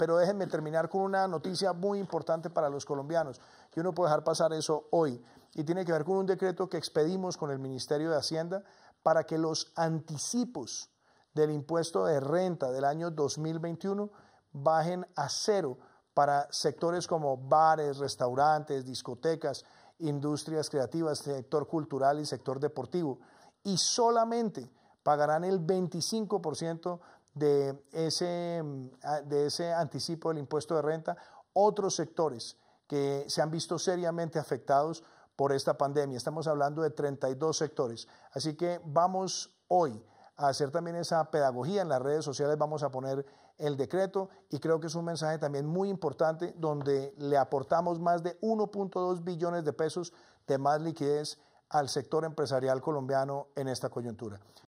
Pero déjenme terminar con una noticia muy importante para los colombianos. que uno puede dejar pasar eso hoy. Y tiene que ver con un decreto que expedimos con el Ministerio de Hacienda para que los anticipos del impuesto de renta del año 2021 bajen a cero para sectores como bares, restaurantes, discotecas, industrias creativas, sector cultural y sector deportivo. Y solamente pagarán el 25% Mm, de ese, anticipo del impuesto de renta, otros sectores que se han visto seriamente afectados por esta pandemia. Estamos hablando de 32 sectores. Así que vamos hoy a hacer también esa pedagogía en las redes sociales, vamos a poner el decreto y creo que es un mensaje también muy importante donde le aportamos más de 1.2 billones de pesos de más liquidez al sector empresarial colombiano en esta coyuntura.